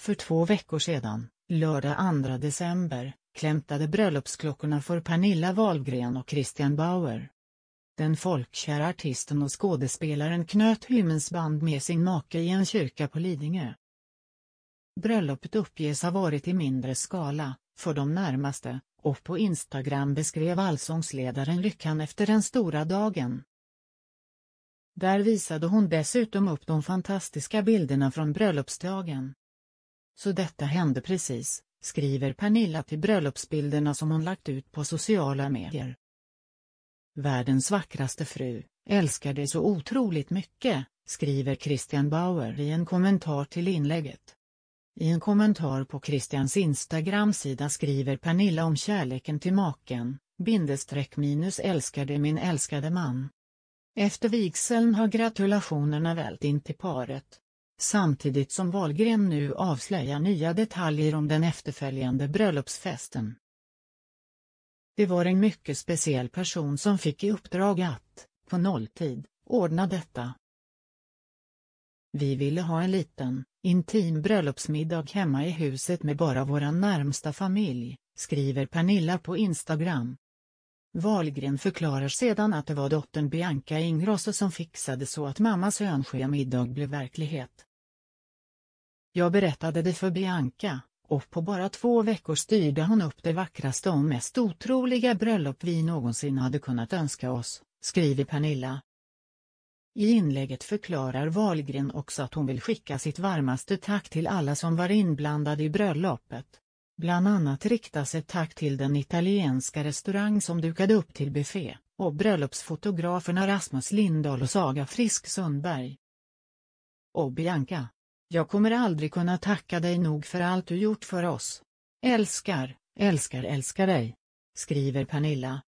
För två veckor sedan, lördag 2 december, klämtade bröllopsklockorna för Pernilla Wahlgren och Christian Bauer. Den folkkära artisten och skådespelaren knöt hymmensband med sin make i en kyrka på Lidingö. Bröllopet uppges ha varit i mindre skala, för de närmaste, och på Instagram beskrev allsångsledaren lyckan efter den stora dagen. Där visade hon dessutom upp de fantastiska bilderna från bröllopsdagen. Så detta hände precis, skriver Pernilla till bröllopsbilderna som hon lagt ut på sociala medier. Världens vackraste fru, älskar dig så otroligt mycket, skriver Christian Bauer i en kommentar till inlägget. I en kommentar på Christians Instagram-sida skriver Pernilla om kärleken till maken, bindestreck minus älskade min älskade man. Efter vigseln har gratulationerna vält in till paret, samtidigt som Wahlgren nu avslöjar nya detaljer om den efterföljande bröllopsfesten. Det var en mycket speciell person som fick i uppdrag att, på nolltid, ordna detta. Vi ville ha en liten, intim bröllopsmiddag hemma i huset med bara våra närmsta familj, skriver Pernilla på Instagram. Wahlgren förklarar sedan att det var dottern Bianca Ingrosso som fixade så att mammas önskömiddag blev verklighet. Jag berättade det för Bianca, och på bara två veckor styrde hon upp det vackraste och mest otroliga bröllop vi någonsin hade kunnat önska oss, skriver Pernilla. I inlägget förklarar Wahlgren också att hon vill skicka sitt varmaste tack till alla som var inblandade i bröllopet. Bland annat riktas ett tack till den italienska restaurang som dukade upp till buffé, och bröllopsfotograferna Rasmus Lindahl och Saga Frisk Sundberg. Och Bianca, jag kommer aldrig kunna tacka dig nog för allt du gjort för oss. Älskar, älskar, älskar dig. Skriver Pernilla.